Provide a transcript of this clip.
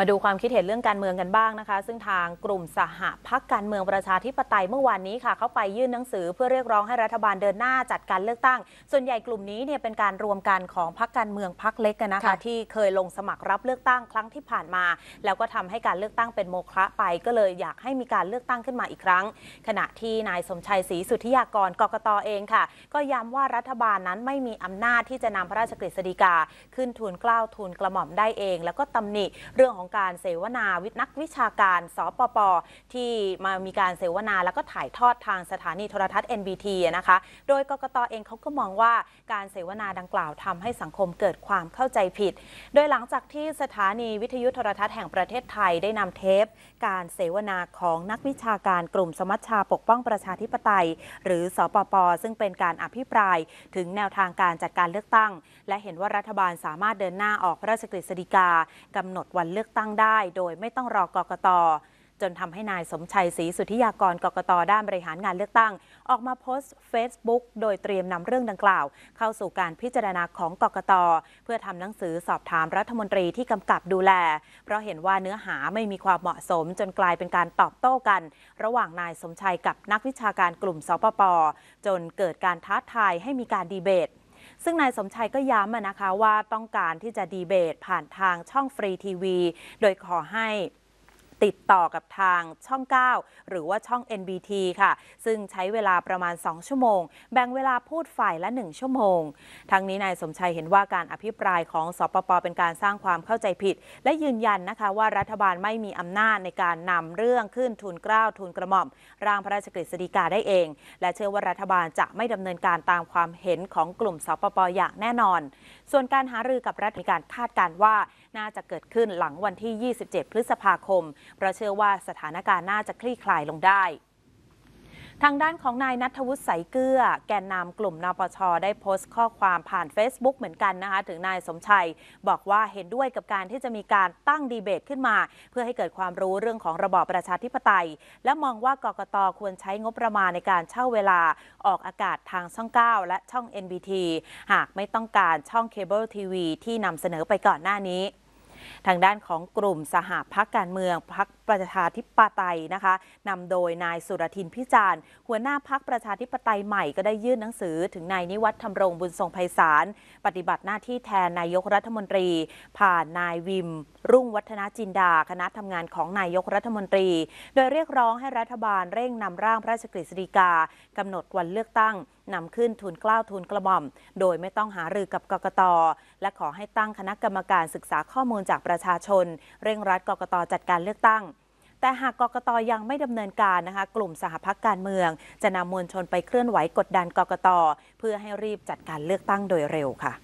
มาดูความคิดเห็นเรื่องการเมืองกันบ้างนะคะ ซึ่งทางกลุ่มสหพักการเมืองประชาธิปไตยเมื่อวานนี้ค่ะ เขาไปยื่นหนังสือเพื่อเรียกร้องให้รัฐบาลเดินหน้าจัดการเลือกตั้ง ส่วนใหญ่กลุ่มนี้เนี่ยเป็นการรวมกันของพักการเมืองพักเล็กกันนะคะที่เคยลงสมัครรับเลือกตั้งครั้งที่ผ่านมา แล้วก็ทำให้การเลือกตั้งเป็นโมฆะไป ก็เลยอยากให้มีการเลือกตั้งขึ้นมาอีกครั้ง ขณะที่นายสมชัยศรีสุทธิยากรกกตเองค่ะ ก็ย้ำว่ารัฐบาลนั้นไม่มีอำนาจที่จะนำพระราชกฤษฎีกา ขึ้นทูลเกล้าทูลกระหม่อมได้เอง แล้วก็ตำหนิเรื่องของการเสวนาวิทนักวิชาการสปปที่มามีการเสวนาแล้วก็ถ่ายทอดทางสถานีโทรทัศน์ NBT นะคะโดยกกตเองเขาก็มองว่าการเสวนาดังกล่าวทำให้สังคมเกิดความเข้าใจผิด โดยหลังจากที่สถานีวิทยุโทรทัศน์แห่งประเทศไทยได้นำเทปการเสวนาของนักวิชาการกลุ่มสมัชชาปกป้องประชาธิปไตย หรือสปปซึ่งเป็นการอภิปรายถึงแนวทางการจัดการเลือกตั้งและเห็นว่ารัฐบาลสามารถเดินหน้าออกพระราชกฤษฎีกากำหนดวันเลือกอกตั้งได้โดยไม่ต้องรอกกตจนทำให้นายสมชัยศรีสุธิยากรกกตด้านบริหารงานเลือกตั้ง ออกมาโพสต์เฟซบุ๊กโดยเตรียมนำเรื่องดังกล่าว เข้าสู่การพิจารณาของกกตเพื่อทำหนังสือสอบถามรัฐมนตรีที่กำกับดูแล เพราะเห็นว่าเนื้อหาไม่มีความเหมาะสมจนกลายเป็นการตอบโต้กัน ระหว่างนายสมชัยกับนักวิชาการกลุ่มสปปจนเกิดการท้าทายให้มีการดีเบตซึ่งนายสมชัยก็ย้ำนะคะว่าต้องการที่จะดีเบตผ่านทางช่องฟรีทีวีโดยขอให้ติดต่อกับทางช่อง 9 หรือว่าช่อง NBT ค่ะ ซึ่งใช้เวลาประมาณ 2 ชั่วโมง แบ่งเวลาพูดฝ่ายละ 1 ชั่วโมง ทั้งนี้นายสมชัยเห็นว่าการอภิปรายของสปปเป็นการสร้างความเข้าใจผิด และยืนยันนะคะว่ารัฐบาลไม่มีอำนาจในการนำเรื่องขึ้นทุนเกล้าทุนกระหม่อมร่างพระราชกฤษฎีกาได้เอง และเชื่อว่ารัฐบาลจะไม่ดำเนินการตามความเห็นของกลุ่มสปปอย่างแน่นอนส่วนการหารือกับรัฐมีการคาดการว่าน่าจะเกิดขึ้นหลังวันที่ 27 พฤษภาคม เพราะเชื่อว่าสถานการณ์น่าจะคลี่คลายลงได้ ทางด้านของนายนัทวุฒิสเกลือแกนนำกลุ่มนปชได้โพสต์ข้อความผ่าน Facebook เหมือนกันนะคะถึงนายสมชัย บอกว่าเห็นด้วยกับการที่จะมีการตั้งดีเบตขึ้นมา เพื่อให้เกิดความรู้เรื่องของระบอบประชาธิปไตย และมองว่ากกตควรใช้งบประมาณในการเช่าเวลาออกอากาศทางช่อง9และช่อง NBT หากไม่ต้องการช่องเคเบิลทีวีที่นำเสนอไปก่อนหน้านี้ทางด้านของกลุ่มสหพักการเมืองพักประชาธิปไตยนะคะนำโดยนายสุรทินพิจารณ์หัวหน้าพักประชาธิปไตยใหม่ก็ได้ยื่นหนังสือถึงนายนิวัฒน์ธรรมรงบุญทรงไพศาลปฏิบัติหน้าที่แทนนายกรัฐมนตรี ผ่านนายวิมรุ่งวัฒนจินดาคณะทำงานของนายกรัฐมนตรี โดยเรียกร้องให้รัฐบาลเร่งนำร่างพระราชกฤษฎีกากำหนดวันเลือกตั้งนำขึ้นทุนกล้าวทุนกระหม่อม โดยไม่ต้องหารือกับกกตและขอให้ตั้งคณะกรรมการศึกษาข้อมูลจากประชาชน เร่งรัดกกตจัดการเลือกตั้ง แต่หากกกตยังไม่ดำเนินการนะคะกลุ่มสหพักการเมือง จะนำมวลชนไปเคลื่อนไหวกดดันกกตเพื่อให้รีบจัดการเลือกตั้งโดยเร็วค่ะ